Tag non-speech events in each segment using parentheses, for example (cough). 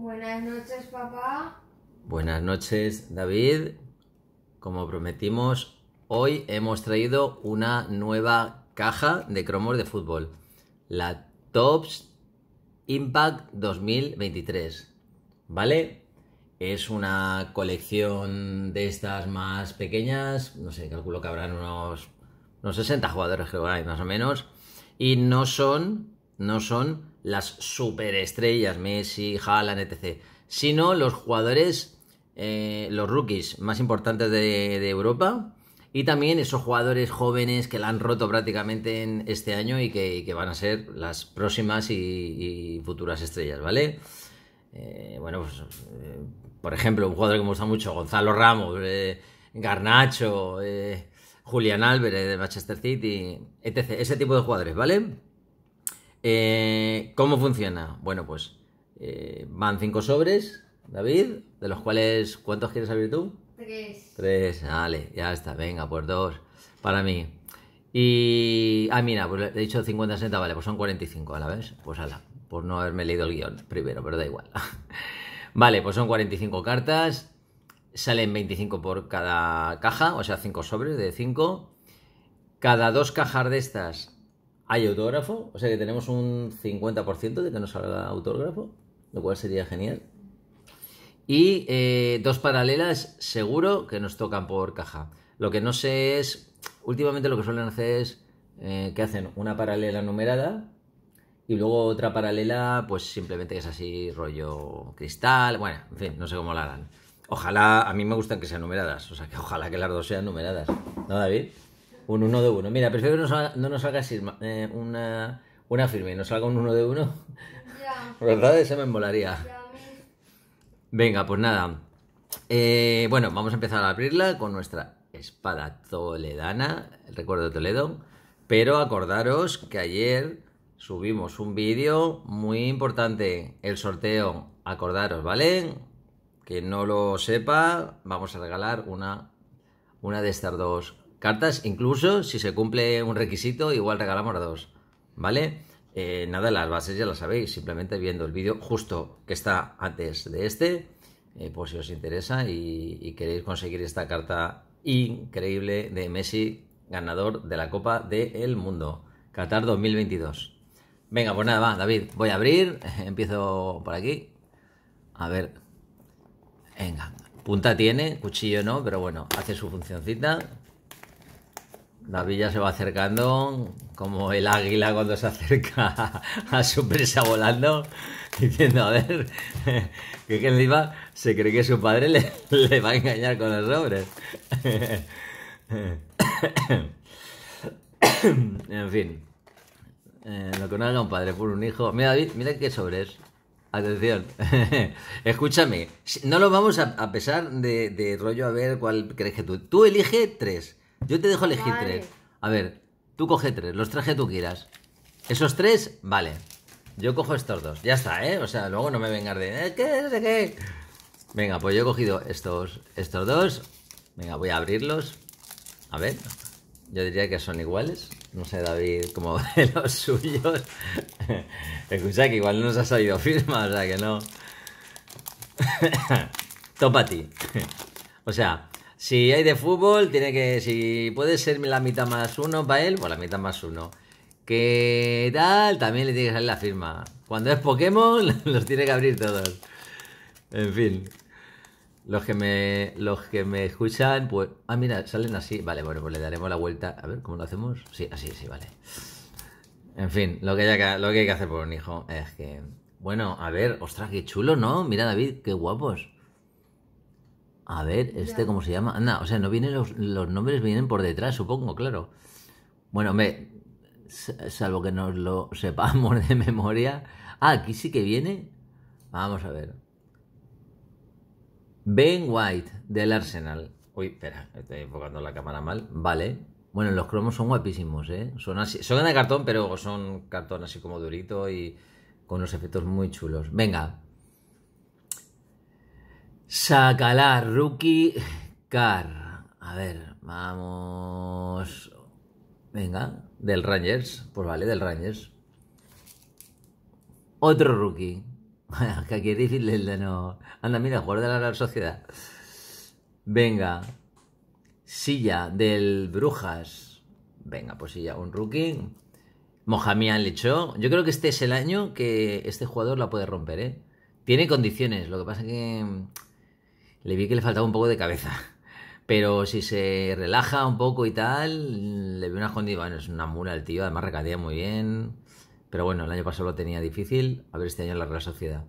Buenas noches, papá. Buenas noches, David. Como prometimos, hoy hemos traído una nueva caja de cromos de fútbol, la Tops Impact 2023. ¿Vale? Es una colección de estas más pequeñas, no sé, calculo que habrán unos, unos 60 jugadores que hay, más o menos, y no son, no son las superestrellas, Messi, Haaland, etc., sino los jugadores, eh, los rookies más importantes de, Europa y también esos jugadores jóvenes que la han roto prácticamente en este año y que, van a ser las próximas y, futuras estrellas, ¿vale? Eh, bueno, pues, eh, por ejemplo, un jugador que me gusta mucho, Gonzalo Ramos, Garnacho, Julián Álvarez de Manchester City, etc. Ese tipo de jugadores, ¿vale? Eh, ¿Cómo funciona? Bueno, pues eh, van cinco sobres, David, de los cuales, ¿cuántos quieres abrir tú? Tres. Tres, vale, ya está, venga, pues dos para mí. Y. Ah, mira, pues he dicho 50, 60, vale, pues son 45, a la vez. Pues ala, por no haberme leído el guión primero, pero da igual. (laughs) vale, pues son 45 cartas. Salen 25 por cada caja, o sea, 5 sobres de 5. Cada dos cajas de estas hay autógrafo, o sea que tenemos un 50% de que nos salga autógrafo, lo cual sería genial. Y eh, dos paralelas seguro que nos tocan por caja. Lo que no sé es, últimamente lo que suelen hacer es eh, que hacen una paralela numerada y luego otra paralela, pues simplemente es así, rollo cristal, bueno, en fin, no sé cómo la harán. Ojalá, a mí me gustan que sean numeradas, o sea que ojalá que las dos sean numeradas. ¿No, David? Un 1 de 1. Mira, prefiero que no, nos salga así, eh, una, una firme no nos salga un 1 de uno, Ya. (laughs) ¿Verdad? Ese me molaría. Venga, pues nada. Eh, bueno, vamos a empezar a abrirla con nuestra espada toledana, el recuerdo de Toledo. Pero acordaros que ayer subimos un vídeo muy importante, el sorteo. Acordaros, ¿vale? Que no lo sepa, vamos a regalar una, una de estas dos cartas, incluso si se cumple un requisito, igual regalamos dos, ¿vale? Nada eh, nada, las bases ya las sabéis, simplemente viendo el vídeo justo que está antes de este, eh, por si os interesa y, y queréis conseguir esta carta increíble de Messi, ganador de la Copa del Mundo, Qatar 2022. Venga, pues nada, va, David, voy a abrir, (laughs) empiezo por aquí. A ver, venga, punta tiene, cuchillo no, pero bueno, hace su funcioncita. David ya se va acercando, como el águila cuando se acerca (laughs) a, su presa volando, diciendo, a ver, (laughs) que, encima se cree que su padre le, (laughs) va a engañar con los sobres. (coughs) en fin, eh, lo que no haga un padre por un hijo. Mira, David, mira qué sobres. Atención, escúchame, no lo vamos a, pesar de, de, rollo a ver cuál crees que tú. Tú elige tres. Yo te dejo elegir tres. A ver, tú coge tres, los tres que tú quieras. Esos tres, vale. Yo cojo estos dos. Ya está, ¿eh? O sea, luego no me vengas de... ¿Qué? ¿De qué? Venga, pues yo he cogido estos, estos dos. Venga, voy a abrirlos. A ver. Yo diría que son iguales. No sé, David, cómo (laughs) de los suyos. (laughs) Escucha, que igual no nos ha salido firma, o sea que no. (laughs) Topa a ti. O sea, si hay de fútbol, tiene que. Si puede ser la mitad más uno para él, pues la mitad más uno. ¿Qué tal? También le tiene que salir la firma. Cuando es Pokémon, (laughs) los tiene que abrir todos. En fin. Los que me. Los que me escuchan, pues. Ah, mira, salen así. Vale, bueno, pues le daremos la vuelta. A ver, ¿cómo lo hacemos? Sí, así, sí, vale. En fin, lo que, hay que, lo que hay que hacer por un hijo es que. Bueno, a ver, ostras, qué chulo, ¿no? Mira, David, qué guapos. A ver, este, ¿cómo se llama? Anda, o sea, no vienen los, nombres, vienen por detrás, supongo, claro. Bueno, hombre, salvo que no lo (laughs) sepamos de memoria. Ah, aquí sí que viene. Vamos a ver. Ben White, del Arsenal. Uy, espera, estoy enfocando la cámara mal. Vale. Bueno, los cromos son guapísimos, ¿eh? Son, así, son de cartón, pero son cartón así como durito y con unos efectos muy chulos. Venga, Sacala, rookie car. A ver, vamos. Venga, del Rangers. Pues vale, del Rangers. Otro rookie. (laughs) que aquí es difícil el de no. Anda, mira, jugador de la Sociedad. Venga. Silla del Brujas. Venga, pues ya un rookie. Mohamed Lechó. Yo creo que este es el año que este jugador la puede romper, ¿eh? Tiene condiciones. Lo que pasa que mm, le vi que le faltaba un poco de cabeza. Pero si se relaja un poco y tal, le vi una jondi Bueno, es una mula el tío, además recadía muy bien. Pero bueno, el año pasado lo tenía difícil. A ver este año la Real Sociedad.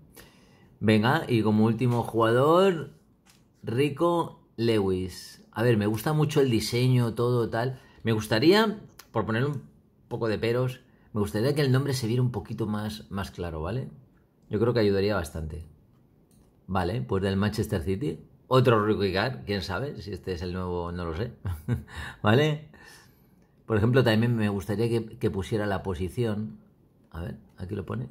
Venga, y como último jugador, Rico Lewis. A ver, me gusta mucho el diseño, todo tal. Me gustaría, por poner un poco de peros, me gustaría que el nombre se viera un poquito más, más claro, ¿vale? Yo creo que ayudaría bastante. Vale, pues del Manchester City. Otro rookie quién sabe, si este es el nuevo, no lo sé. (laughs) ¿Vale? Por ejemplo, también me gustaría que, pusiera la posición. A ver, aquí lo pone.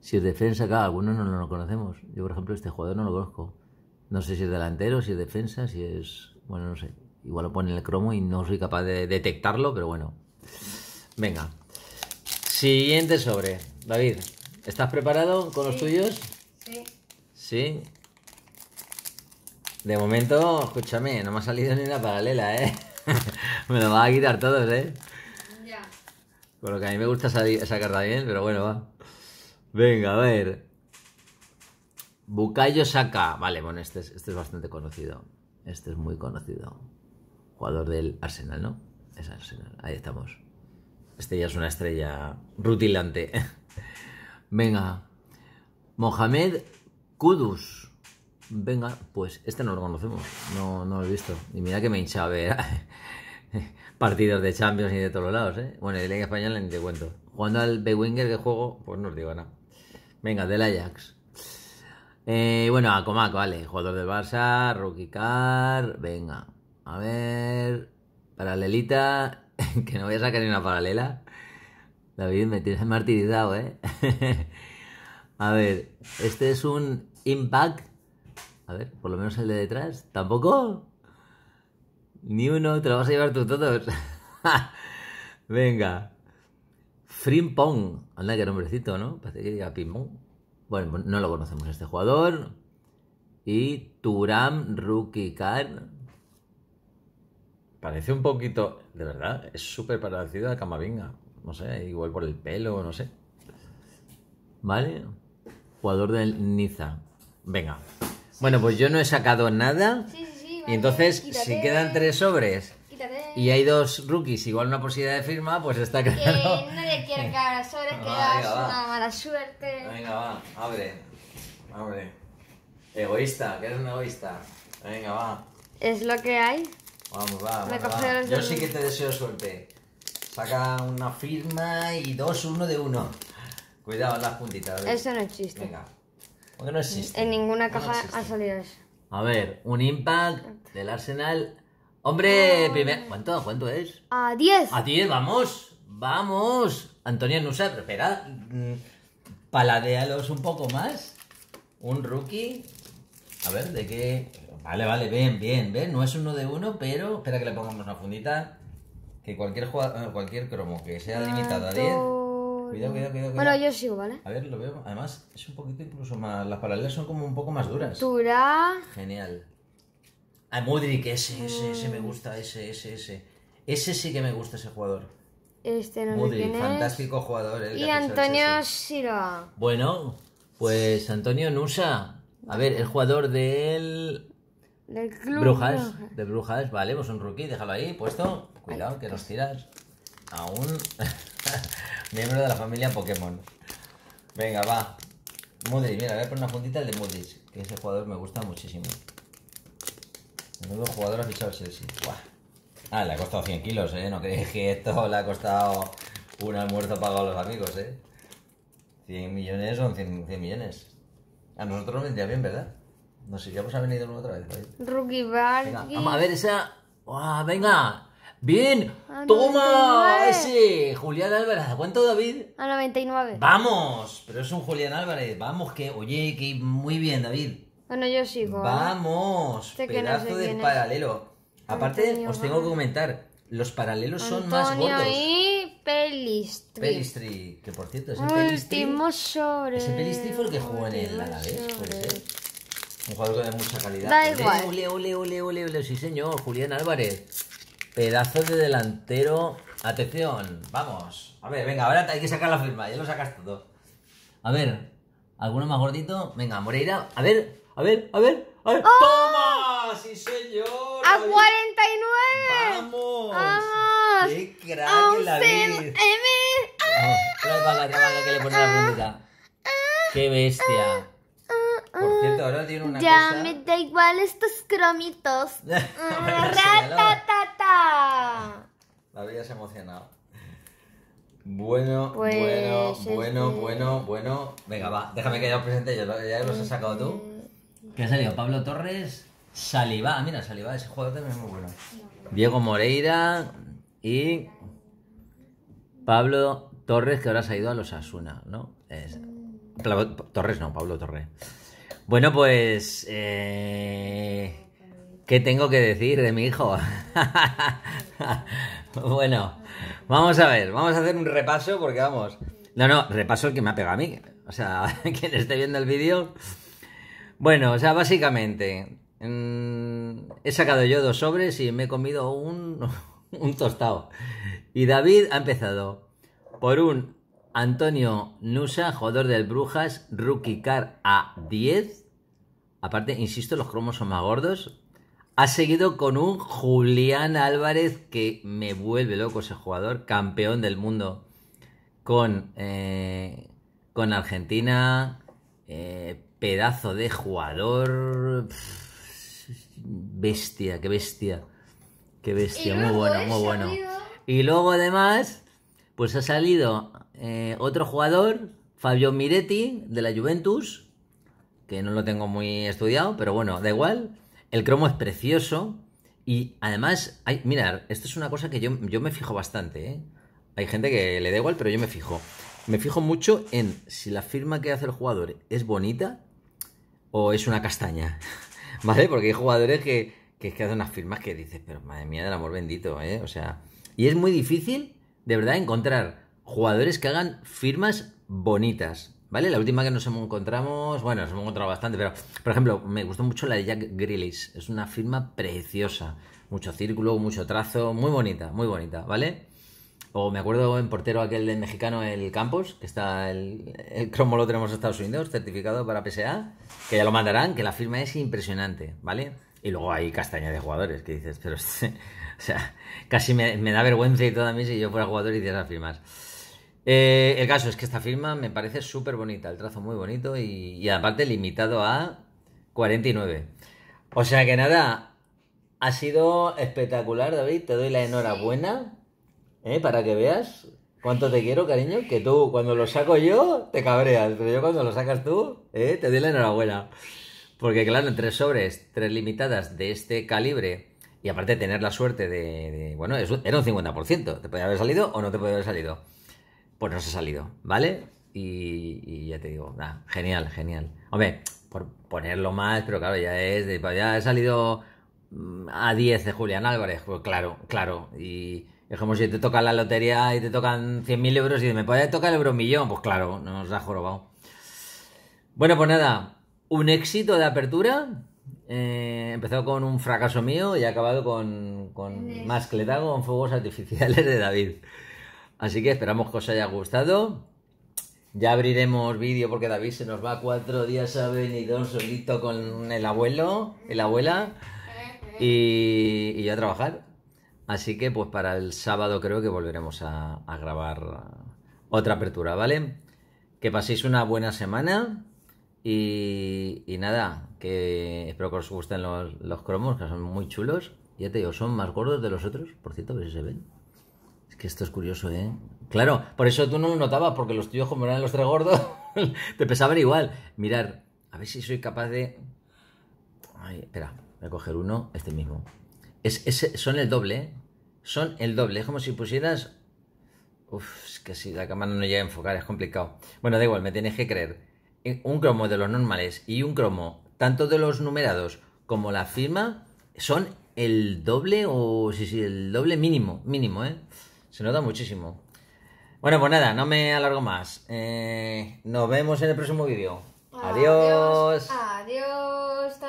Si es defensa, claro, algunos no, lo conocemos. Yo, por ejemplo, este jugador no lo conozco. No sé si es delantero, si es defensa, si es... Bueno, no sé. Igual lo pone en el cromo y no soy capaz de detectarlo, pero bueno. Venga. Siguiente sobre. David, ¿estás preparado con los tuyos? Sí. De momento, escúchame, no me ha salido ni una paralela, ¿eh? (laughs) me lo van a quitar todo, ¿eh? Ya. lo que a mí me gusta sacarla bien, pero bueno, va. Venga, a ver. Bucayo Saka. Vale, bueno, este, este es bastante conocido. Este es muy conocido. Jugador del Arsenal, ¿no? Es Arsenal. Ahí estamos. Este ya es una estrella rutilante. (laughs) Venga. Mohamed Kudus. Venga, pues este no lo conocemos, no, no lo he visto. Y mira que me hinchaba, a ver (laughs) partidos de Champions y de todos lados, ¿eh? Bueno, de Liga Española ni te cuento. Jugando al B-Winger de juego, pues no os digo nada. Venga, del Ajax. Eh, bueno, a Comac vale. Jugador del Barça, Rookie Venga, a ver. Paralelita, (laughs) que no voy a sacar ni una paralela. David, me tienes martirizado, ¿eh? (laughs) a ver, este es un Impact, A ver, por lo menos el de detrás. Tampoco. Ni uno, te lo vas a llevar tú todos. (laughs) Venga. Frimpong. Anda, qué nombrecito, ¿no? Parece que diga Pimón, Bueno, pues no lo conocemos este jugador. Y Turam Khan. Parece un poquito, de verdad, es súper parecido a Camavinga. No sé, igual por el pelo, no sé. ¿Vale? Jugador del Niza. Venga. Bueno, pues yo no he sacado nada. Sí, sí, sí. Y entonces, si quedan tres sobres y hay dos rookies, igual una posibilidad de firma, pues está claro. Que no le que sobres, que (laughs) das una mala suerte. Venga, va, abre. Abre. Egoísta, que eres un egoísta. Venga, va. Es lo que hay. Vamos, va. vamos, Yo sí que te deseo suerte. Saca una firma y dos, uno de uno. Cuidado las puntitas. Eso no chiste. Venga no existe. En ninguna caja ha salido eso. A ver, un impact del Arsenal. Hombre, ah. ¿Cuánto? ¿Cuánto es? A 10. A 10, vamos. Vamos. Antonio Nusa, pero espera. Mm, Paladealos un poco más. Un rookie. A ver, ¿de qué? Vale, vale, bien, bien, bien. No es uno de uno, pero... Espera que le pongamos una fundita. Que cualquier, jugador, eh, cualquier cromo que sea limitado a 10... Cuidado, cuidado, cuidado. Bueno, yo sigo, ¿vale? A ver, lo veo. Además, es un poquito incluso más. Las paralelas son como un poco más duras. Dura. Genial. Ah, Mudrik, ese, ese, ese me mm. gusta, ese, ese, ese. Ese sí que me gusta ese jugador. Este no Mudrik, sé quién fantástico jugador. Eh, y Antonio Siro. Bueno, pues Antonio Nusa. A ver, el jugador del. Del club. Brujas. Brujas. De Brujas, vale, pues un rookie, déjalo ahí puesto. Cuidado, que nos tiras. Aún. (laughs) (laughs) Miembro de la familia Pokémon. Venga, va. Moody, mira, voy a poner una puntita el de Moody's que ese jugador me gusta muchísimo. El nuevo jugador ha fichado Chelsea. Ah, le ha costado 100 kilos, ¿eh? No creéis que esto le ha costado un almuerzo pagado a los amigos, ¿eh? 100 millones son 100, millones. A nosotros nos vendría bien, ¿verdad? No sé, ya venir ha venido otra vez. Rookie Bar. vamos a ver esa. venga! Bien, toma ese Julián Álvarez. ¿A cuánto, David? A 99. Vamos, pero es un Julián Álvarez. Vamos, que, oye, que muy bien, David. Bueno, yo sigo. ¿eh? Vamos, pedazo de paralelo. Aparte, os tengo que comentar, los paralelos son más gordos. y Pelistri. Pelistri, que por cierto, es el Pelistri... sobre... Ese Pelistri fue el que jugó en el Alavés, puede ser. Un jugador de mucha calidad. Da igual. Ole, ole, ole, ole, ole, sí señor, Julián Álvarez. Pedazo de delantero. Atención, vamos. A ver, venga, ahora hay que sacar la firma, ya lo sacas todo. A ver, ¿alguno más gordito? Venga, Moreira. A ver, a ver, a ver. A ver. ¡Oh! ¡Toma! ¡Sí, señor! ¡A 49! ¡Vamos! ¡Qué crack la vida! Eh, ¡Ah! ¡Qué bestia! Por cierto, ahora tiene una ya me da igual estos cromitos. (laughs) Mm, la habías emocionado. Bueno, pues bueno, bueno, este bueno, bueno. Venga, va, déjame que ya os presente yo, ya los has pues sacado tú. Este ¿Qué ha salido? Pablo Torres, Saliva, ah, mira, Saliba, ese jugador también es muy bueno. Diego Moreira y Pablo Torres, que ahora se ha ido a los Asuna, ¿no? Mm. Torres no, Pablo Torres. Bueno, pues... Eh, ¿Qué tengo que decir de mi hijo? (laughs) bueno, vamos a ver, vamos a hacer un repaso porque vamos. No, no, repaso el que me ha pegado a mí. O sea, (laughs) quien esté viendo el vídeo. Bueno, o sea, básicamente, mm, he sacado yo dos sobres y me he comido un, (laughs) un tostado. Y David ha empezado por un Antonio Nusa, jugador del Brujas, rookie car a 10. Aparte, insisto, los cromos son más gordos. Ha seguido con un Julián Álvarez que me vuelve loco ese jugador, campeón del mundo con, eh, con Argentina, eh, pedazo de jugador, bestia, qué bestia, qué bestia, muy bueno, muy bueno. Y luego además, pues ha salido eh, otro jugador, Fabio Miretti, de la Juventus, que no lo tengo muy estudiado, pero bueno, da igual. El cromo es precioso y además, hay, mirad, esto es una cosa que yo, me fijo bastante. ¿eh? Hay gente que le da igual, pero yo me fijo. Me fijo mucho en si la firma que hace el jugador es bonita o es una castaña. (laughs) ¿Vale? Porque hay jugadores que, que hacen unas firmas que dices, pero madre mía del amor bendito, ¿eh? O sea, y es muy difícil, de verdad, encontrar jugadores que hagan firmas bonitas. ¿Vale? La última que nos encontramos, bueno, nos hemos encontrado bastante, pero por ejemplo, me gustó mucho la de Jack Grillis. Es una firma preciosa. Mucho círculo, mucho trazo, muy bonita, muy bonita, ¿vale? O me acuerdo en portero aquel de mexicano, el Campos, que está el, el cromo lo tenemos en Estados Unidos, certificado para PSA, que ya lo mandarán, que la firma es impresionante, ¿vale? Y luego hay castaña de jugadores que dices, pero, (laughs) o sea, casi me, me da vergüenza y todo a mí si yo fuera jugador y hiciera firmas. Eh, el caso es que esta firma me parece súper bonita, el trazo muy bonito y, aparte limitado a 49. O sea que nada, ha sido espectacular, David. Te doy la enhorabuena eh, para que veas cuánto te quiero, cariño. Que tú, cuando lo saco yo, te cabreas, pero yo cuando lo sacas tú, eh, te doy la enhorabuena. Porque, claro, tres sobres, tres limitadas de este calibre y aparte tener la suerte de. bueno, era un 50%. Te podía haber salido o no te podía haber salido pues nos ha salido, ¿vale? Y, ya te digo, genial, genial. Hombre, por ponerlo más, pero claro, ya es, ya he salido mm, a 10 de Julián Álvarez, pues claro, claro, y... Es como si te toca la lotería y te tocan 100.000 euros y me puede tocar el euro millón. Pues claro, nos ha jorobado. Bueno, pues nada, un éxito de apertura. Eh, empezó con un fracaso mío y ha acabado con, con más cletago, con fuegos artificiales de David. Así que esperamos que os haya gustado. Ya abriremos vídeo porque David se nos va cuatro días a Benidorm solito con el abuelo, el abuela, y, ya a trabajar. Así que pues para el sábado creo que volveremos a, grabar otra apertura, ¿vale? Que paséis una buena semana y, nada, que espero que os gusten los, los cromos, que son muy chulos. Ya te digo, son más gordos de los otros, por cierto, a ver si se ven. Es que esto es curioso, ¿eh? Claro, por eso tú no lo notabas, porque los tuyos, como eran los tres gordos, (laughs) te pesaban igual. Mirar, a ver si soy capaz de. Ay, espera, voy a coger uno, este mismo. Es, son el doble, ¿eh? Son el doble. Es como si pusieras. Uf, es que si la cámara no llega a enfocar, es complicado. Bueno, da igual, me tienes que creer. Eh, un cromo de los normales y un cromo, tanto de los numerados como la firma, son el doble o. Sí, sí, el doble mínimo, mínimo, ¿eh? Se nota muchísimo. Bueno, pues nada, no me alargo más. Eh, nos vemos en el próximo vídeo. Adiós. Adiós.